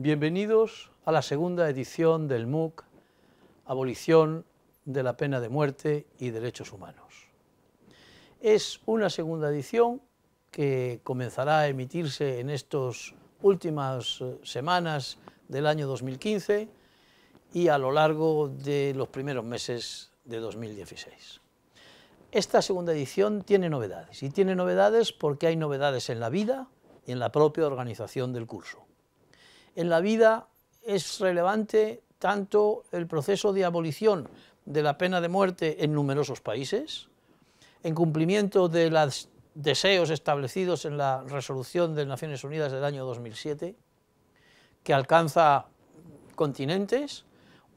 Bienvenidos a la segunda edición del MOOC Abolición de la pena de muerte y derechos humanos. Es una segunda edición que comenzará a emitirse en estas últimas eh, semanas del año 2015 y a lo largo de los primeros meses de 2016. Esta segunda edición tiene novedades, y tiene novedades porque hay novedades en la vida y en la propia organización del curso. En la vida es relevante tanto el proceso de abolición de la pena de muerte en numerosos países, en cumplimiento de los deseos establecidos en la resolución de Naciones Unidas del año 2007, que alcanza continentes,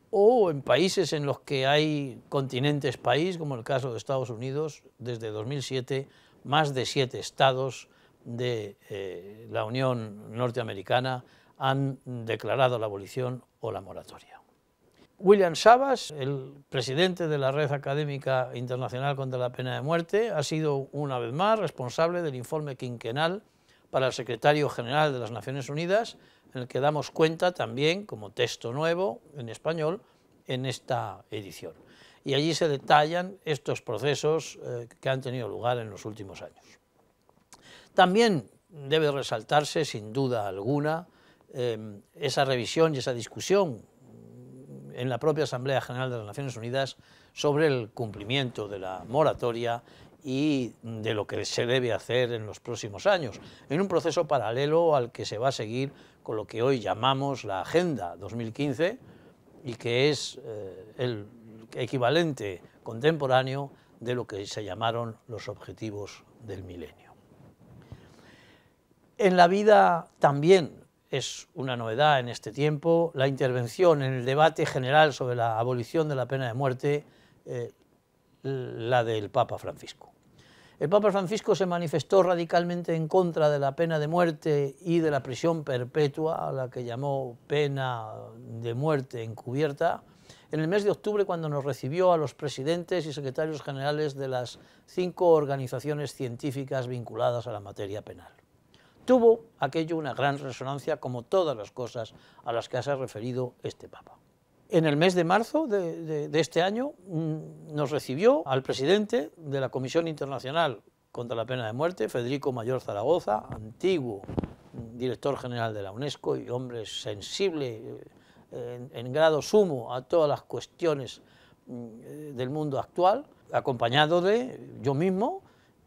o en países en los que hay continentes país, como el caso de Estados Unidos, desde 2007 más de siete estados de eh, la Unión Norteamericana han declarado la abolición o la moratoria. William Savas, el presidente de la Red Académica Internacional contra la Pena de Muerte, ha sido una vez más responsable del informe quinquenal para el secretario general de las Naciones Unidas, en el que damos cuenta también, como texto nuevo en español, en esta edición. Y allí se detallan estos procesos eh, que han tenido lugar en los últimos años. También debe resaltarse, sin duda alguna, Em, esa revisión y esa discusión en la propia Asamblea General de las Naciones Unidas sobre el cumplimiento de la moratoria y de lo que se debe hacer en los próximos años, en un proceso paralelo al que se va a seguir con lo que hoy llamamos la Agenda 2015 y que es eh, el equivalente contemporáneo de lo que se llamaron los objetivos del milenio. En la vida también es una novedad en este tiempo, la intervención en el debate general sobre la abolición de la pena de muerte, eh, la del Papa Francisco. El Papa Francisco se manifestó radicalmente en contra de la pena de muerte y de la prisión perpetua, a la que llamó pena de muerte encubierta, en el mes de octubre cuando nos recibió a los presidentes y secretarios generales de las cinco organizaciones científicas vinculadas a la materia penal. Tuvo aquello una gran resonancia como todas las cosas a las que se ha referido este Papa. En el mes de marzo de, este año mm, nos recibió al presidente de la Comisión Internacional contra la Pena de Muerte, Federico Mayor Zaragoza, antiguo mm, director general de la UNESCO y hombre sensible eh, en, grado sumo a todas las cuestiones mm, eh, del mundo actual, acompañado de yo mismo,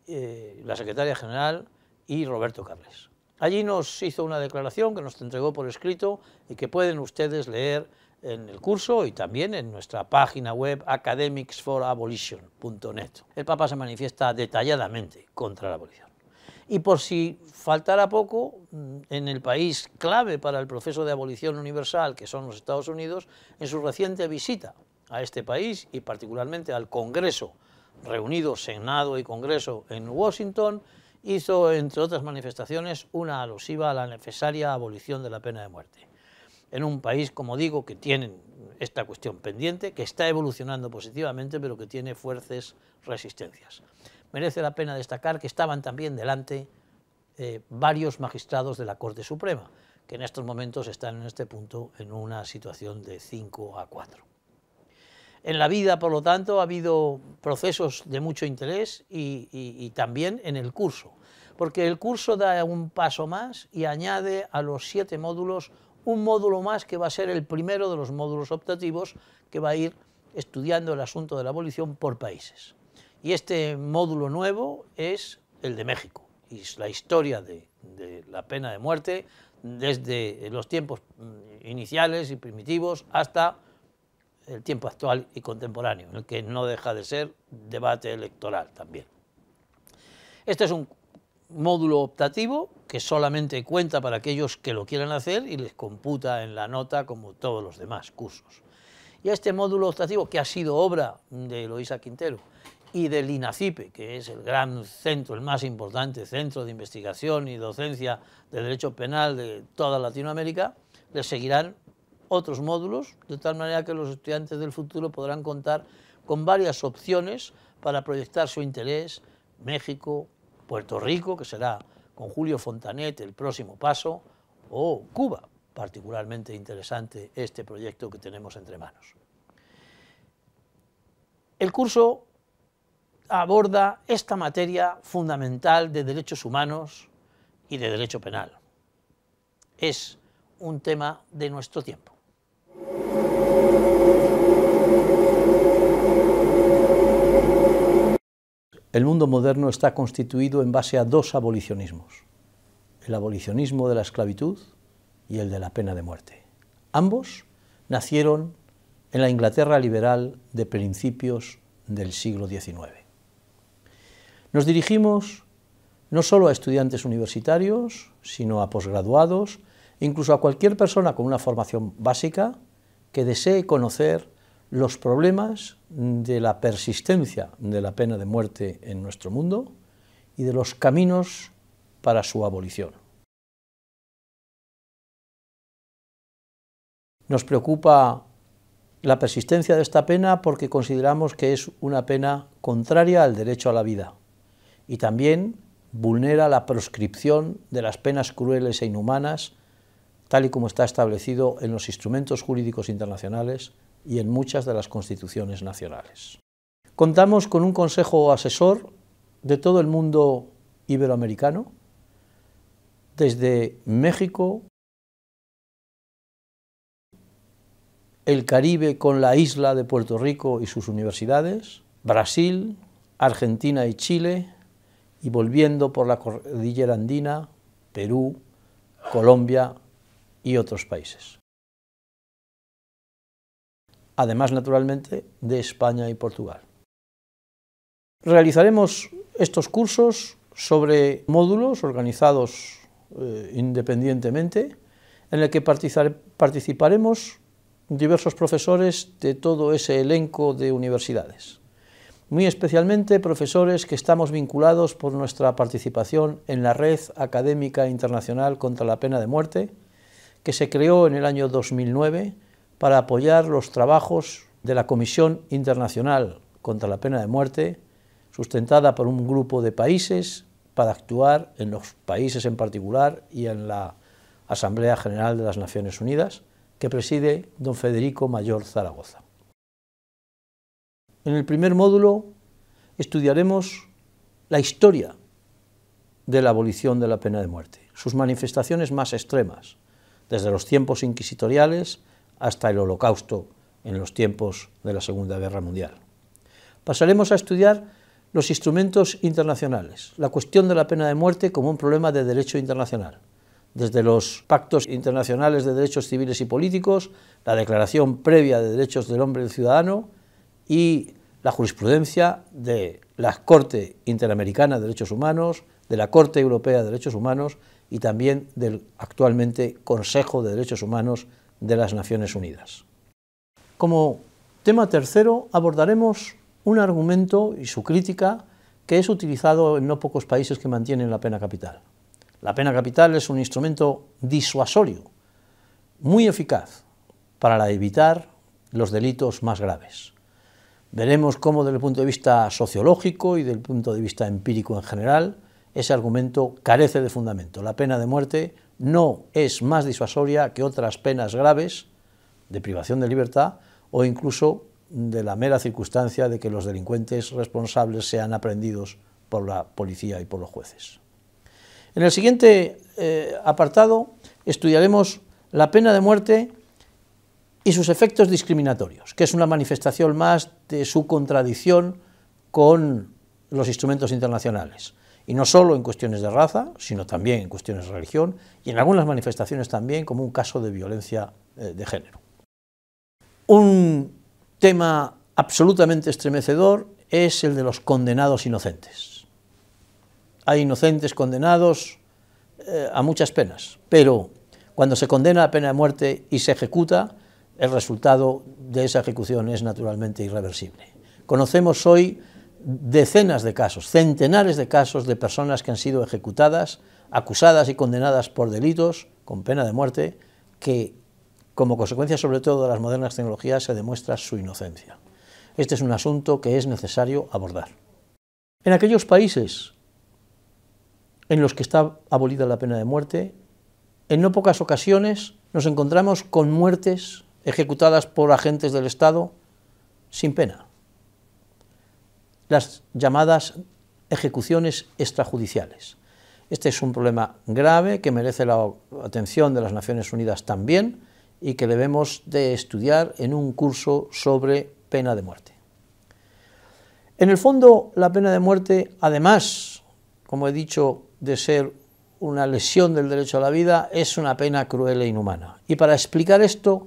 eh, la secretaria general y Roberto Carles. Allí nos hizo una declaración que nos entregó por escrito y que pueden ustedes leer en el curso y también en nuestra página web academicsforabolition.net. El Papa se manifiesta detalladamente contra la abolición. Y por si faltara poco, mm, en el país clave para el proceso de abolición universal, que son los Estados Unidos, en su reciente visita a este país y particularmente al Congreso, reunido Senado y Congreso en Washington, hizo, entre otras manifestaciones, una alusiva a la necesaria abolición de la pena de muerte. En un país, como digo, que tiene esta cuestión pendiente, que está evolucionando positivamente, pero que tiene fuertes resistencias. Merece la pena destacar que estaban también delante eh, varios magistrados de la Corte Suprema, que en estos momentos están en este punto en una situación de 5 a 4. En la vida, por lo tanto, ha habido procesos de mucho interés y, también en el curso, porque el curso da un paso más y añade a los siete módulos un módulo más que va a ser el primero de los módulos optativos que va a ir estudiando el asunto de la abolición por países. Y este módulo nuevo es el de México, y es la historia de la pena de muerte desde los tiempos mm, iniciales y primitivos hasta el tiempo actual y contemporáneo, en el que no deja de ser debate electoral también. Este es un módulo optativo que solamente cuenta para aquellos que lo quieran hacer y les computa en la nota como todos los demás cursos. Y este módulo optativo, que ha sido obra de Eloisa Quintero y del INACIPE, que es el gran centro, el más importante centro de investigación y docencia de derecho penal de toda Latinoamérica, les seguirán otros módulos, de tal manera que los estudiantes del futuro podrán contar con varias opciones para proyectar su interés, México, Puerto Rico, que será con Julio Fontanet el próximo paso, o Cuba, particularmente interesante este proyecto que tenemos entre manos. El curso aborda esta materia fundamental de derechos humanos y de derecho penal. Es un tema de nuestro tiempo. El mundo moderno está constituido en base a dos abolicionismos, el abolicionismo de la esclavitud y el de la pena de muerte. Ambos nacieron en la Inglaterra liberal de principios del siglo XIX. Nos dirigimos no solo a estudiantes universitarios, sino a posgraduados, incluso a cualquier persona con una formación básica que desee conocer los problemas de la persistencia de la pena de muerte en nuestro mundo y de los caminos para su abolición. Nos preocupa la persistencia de esta pena porque consideramos que es una pena contraria al derecho a la vida y también vulnera la proscripción de las penas crueles e inhumanas tal y como está establecido en los instrumentos jurídicos internacionales y en muchas de las constituciones nacionales. Contamos con un consejo asesor de todo el mundo iberoamericano, desde México, el Caribe con la isla de Puerto Rico y sus universidades, Brasil, Argentina y Chile, y volviendo por la cordillera andina, Perú, Colombia, y otros países. Además, naturalmente, de España y Portugal. Realizaremos estos cursos sobre módulos organizados eh, independientemente, en el que participaremos diversos profesores de todo ese elenco de universidades, muy especialmente profesores que estamos vinculados por nuestra participación en la Red Académica Internacional contra la Pena de Muerte, que se creó en el año 2009 para apoyar los trabajos de la Comisión Internacional contra la Pena de Muerte, sustentada por un grupo de países para actuar en los países en particular y en la Asamblea General de las Naciones Unidas, que preside don Federico Mayor Zaragoza. En el primer módulo estudiaremos la historia de la abolición de la pena de muerte, sus manifestaciones más extremas, desde los tiempos inquisitoriales hasta el holocausto en los tiempos de la Segunda Guerra Mundial. Pasaremos a estudiar los instrumentos internacionales, la cuestión de la pena de muerte como un problema de derecho internacional, desde los pactos internacionales de derechos civiles y políticos, la Declaración Previa de Derechos del Hombre y del Ciudadano y la jurisprudencia de la Corte Interamericana de Derechos Humanos, de la Corte Europea de Derechos Humanos y también del actualmente Consejo de Derechos Humanos de las Naciones Unidas. Como tema tercero abordaremos un argumento y su crítica que es utilizado en no pocos países que mantienen la pena capital. La pena capital es un instrumento disuasorio, muy eficaz, para evitar los delitos más graves. Veremos cómo desde el punto de vista sociológico y del punto de vista empírico en general, ese argumento carece de fundamento. La pena de muerte no es más disuasoria que otras penas graves de privación de libertad o incluso de la mera circunstancia de que los delincuentes responsables sean aprendidos por la policía y por los jueces. En el siguiente eh, apartado estudiaremos la pena de muerte y sus efectos discriminatorios, que es una manifestación más de su contradicción con los instrumentos internacionales y no solo en cuestiones de raza, sino también en cuestiones de religión y en algunas manifestaciones también como un caso de violencia eh, de género. Un tema absolutamente estremecedor es el de los condenados inocentes. Hay inocentes condenados eh, a muchas penas, pero cuando se condena a pena de muerte y se ejecuta, el resultado de esa ejecución es naturalmente irreversible. Conocemos hoy decenas de casos, centenares de casos de personas que han sido ejecutadas, acusadas y condenadas por delitos con pena de muerte, que como consecuencia sobre todo de las modernas tecnologías se demuestra su inocencia. Este es un asunto que es necesario abordar. En aquellos países en los que está abolida la pena de muerte, en no pocas ocasiones nos encontramos con muertes ejecutadas por agentes del Estado sin pena las llamadas ejecuciones extrajudiciales. Este es un problema grave que merece la atención de las Naciones Unidas también y que debemos de estudiar en un curso sobre pena de muerte. En el fondo, la pena de muerte, además, como he dicho, de ser una lesión del derecho a la vida, es una pena cruel e inhumana. Y para explicar esto,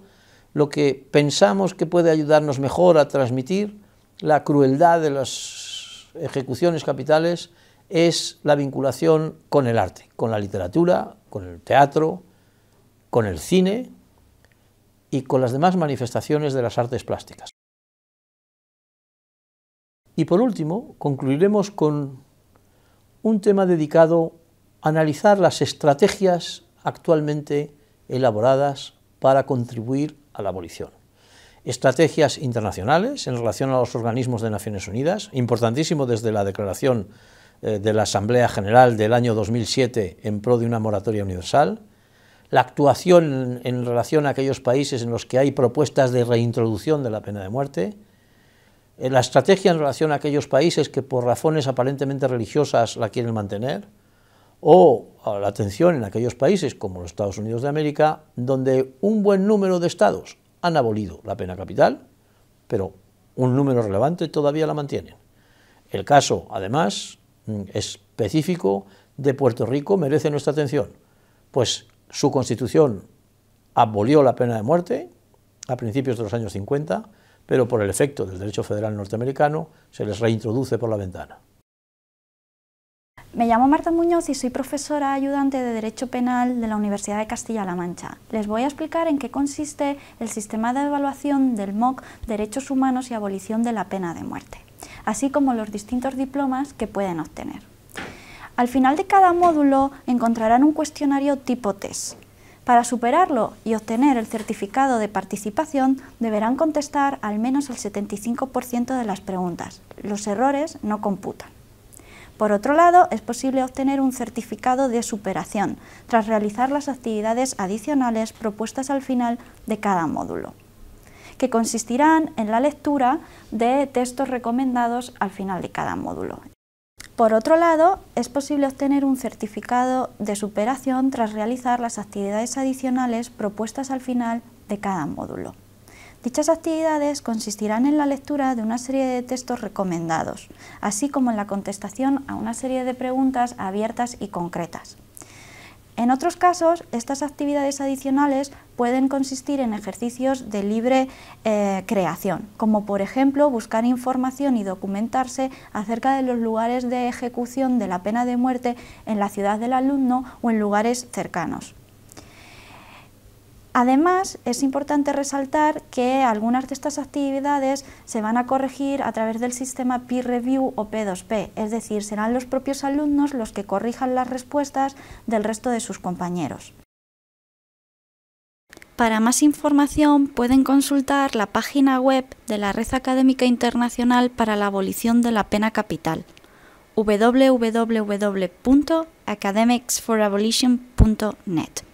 lo que pensamos que puede ayudarnos mejor a transmitir la crueldad de las ejecuciones capitales es la vinculación con el arte, con la literatura, con el teatro, con el cine y con las demás manifestaciones de las artes plásticas. Y por último, concluiremos con un tema dedicado a analizar las estrategias actualmente elaboradas para contribuir a la abolición estrategias internacionales en relación a los organismos de Naciones Unidas, importantísimo desde la declaración eh, de la Asamblea General del año 2007 en pro de una moratoria universal, la actuación en relación a aquellos países en los que hay propuestas de reintroducción de la pena de muerte, eh, la estrategia en relación a aquellos países que por razones aparentemente religiosas la quieren mantener, o la atención en aquellos países como los Estados Unidos de América, donde un buen número de estados, han abolido la pena capital, pero un número relevante todavía la mantienen. El caso, además, mm, específico de Puerto Rico merece nuestra atención, pues su constitución abolió la pena de muerte a principios de los años 50, pero por el efecto del derecho federal norteamericano se les reintroduce por la ventana. Me llamo Marta Muñoz y soy profesora ayudante de Derecho Penal de la Universidad de Castilla-La Mancha. Les voy a explicar en qué consiste el sistema de evaluación del MOOC Derechos Humanos y Abolición de la Pena de Muerte, así como los distintos diplomas que pueden obtener. Al final de cada módulo encontrarán un cuestionario tipo test. Para superarlo y obtener el certificado de participación deberán contestar al menos el 75% de las preguntas. Los errores no computan. Por otro lado, es posible obtener un certificado de superación tras realizar las actividades adicionales propuestas al final de cada módulo, que consistirán en la lectura de textos recomendados al final de cada módulo. Por otro lado, es posible obtener un certificado de superación tras realizar las actividades adicionales propuestas al final de cada módulo. Dichas actividades consistirán en la lectura de una serie de textos recomendados, así como en la contestación a una serie de preguntas abiertas y concretas. En otros casos, estas actividades adicionales pueden consistir en ejercicios de libre eh, creación, como por ejemplo buscar información y documentarse acerca de los lugares de ejecución de la pena de muerte en la ciudad del alumno o en lugares cercanos. Además, es importante resaltar que algunas de estas actividades se van a corregir a través del sistema peer review o P2P, es decir, serán los propios alumnos los que corrijan las respuestas del resto de sus compañeros. Para más información pueden consultar la página web de la Red Académica Internacional para la Abolición de la Pena Capital, www.academicsforabolition.net.